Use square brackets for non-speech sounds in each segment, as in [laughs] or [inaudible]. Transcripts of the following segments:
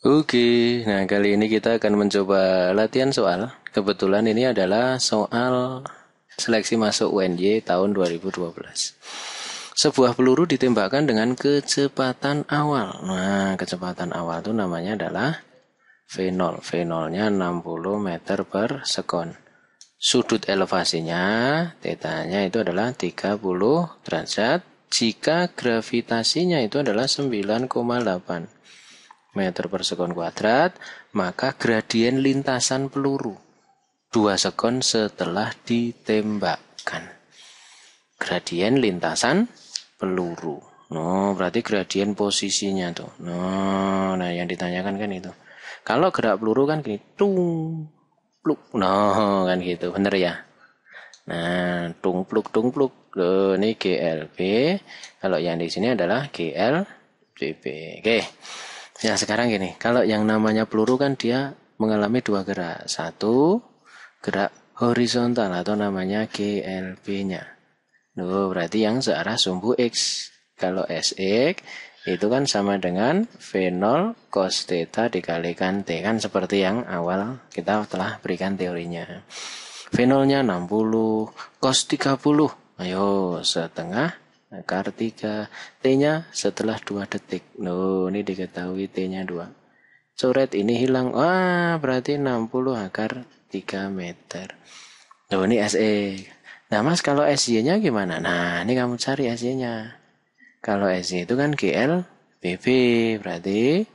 Oke, nah kali ini kita akan mencoba latihan soal. Kebetulan ini adalah soal seleksi masuk UNY tahun 2012. Sebuah peluru ditembakkan dengan kecepatan awal. Nah, kecepatan awal itu namanya adalah V0. V0-nya 60 meter per sekon. Sudut elevasinya, tetanya itu adalah 30 derajat. Jika gravitasinya itu adalah 9,8 meter per sekon kuadrat, maka gradien lintasan peluru 2 sekon setelah ditembakkan. Gradien lintasan peluru. No, berarti gradien posisinya tuh. No, nah yang ditanyakan kan itu. Kalau gerak peluru kan gini, tung, pluk. No, kan gitu, bener ya. Nah, tung pluk tung pluk. Loh, ini glp Kalau yang di sini adalah GLBB. Oke. Okay. Ya sekarang gini, kalau yang namanya peluru kan dia mengalami dua gerak. Satu, gerak horizontal atau namanya GLB-nya. Nah berarti yang searah sumbu X. Kalau SX itu kan sama dengan V0 cos theta dikalikan T. Kan seperti yang awal kita telah berikan teorinya. V0-nya 60, cos 30. Ayo, setengah akar Kartika T-nya setelah 2 detik. No, ini diketahui T-nya 2. Coret ini hilang. Wah, berarti 60 akar 3 meter. no ini SE. Nah, Mas, kalau SY-nya gimana? Nah, ini kamu cari SY-nya. Kalau SY itu kan GL BB, berarti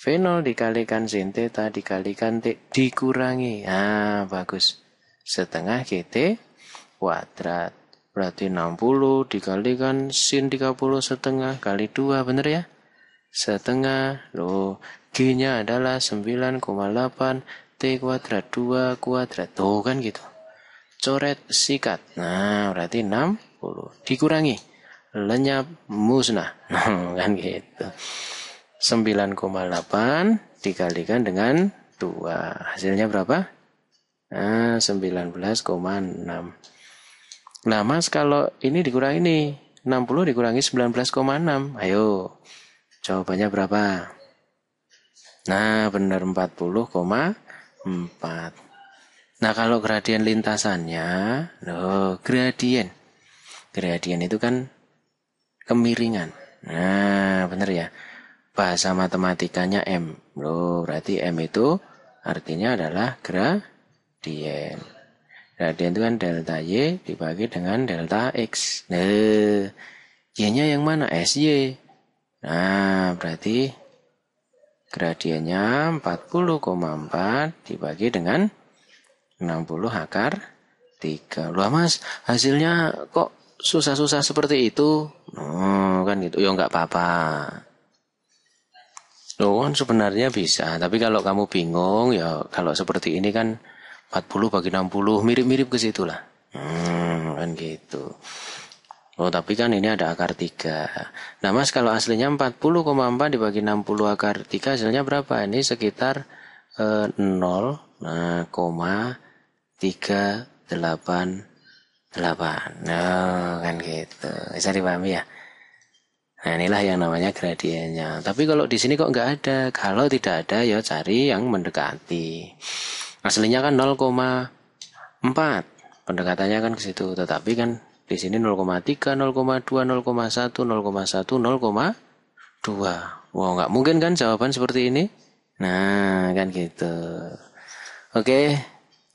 V0 dikalikan sin theta dikalikan T dikurangi. Nah bagus. Setengah GT kuadrat. Berarti 60 dikalikan sin 30 setengah kali 2, bener ya? Setengah, loh, G-nya adalah 9,8 T kuadrat 2 kuadrat. Tuh kan gitu. Coret sikat. Nah, berarti 60. Dikurangi. Lenyap musnah. [laughs] Nah, kan gitu. 9,8 dikalikan dengan 2. Hasilnya berapa? Nah, 19,6. Nah mas kalau ini dikurangi ini 60 dikurangi 19,6 Ayo Jawabannya berapa? Nah benar 40,4 Nah kalau gradien lintasannya loh, Gradien Gradien itu kan Kemiringan Nah benar ya Bahasa matematikanya M loh, Berarti M itu artinya adalah gradien Gradien itu kan delta Y dibagi dengan delta X. Nah, Y-nya yang mana? S y. Nah, berarti gradiennya 40,4 dibagi dengan 60 akar 3. Loh mas, hasilnya kok susah-susah seperti itu? Oh, kan gitu. Ya nggak apa-apa. Loh, kan sebenarnya bisa. Tapi kalau kamu bingung, ya kalau seperti ini kan 40 bagi 60 mirip-mirip ke situ lah hmm, kan gitu Oh tapi kan ini ada akar 3 Nah mas kalau aslinya 40,4 dibagi 60 akar 3 hasilnya berapa? Ini sekitar eh, 8. Nah oh, kan gitu Bisa dipahami ya? Nah inilah yang namanya gradiennya Tapi kalau di sini kok nggak ada Kalau tidak ada ya cari yang mendekati aslinya kan 0,4 pendekatannya kan ke situ tetapi kan di sini 0,3 0,2 0,1 0,1 0,2 0,2 wow nggak mungkin kan jawaban seperti ini nah kan gitu oke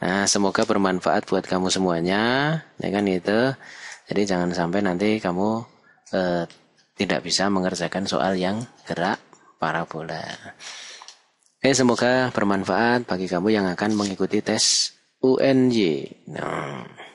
nah semoga bermanfaat buat kamu semuanya ya kan itu jadi jangan sampai nanti kamu eh, tidak bisa mengerjakan soal yang gerak parabola. Oke, eh, semoga bermanfaat bagi kamu yang akan mengikuti tes UNJ. Nah.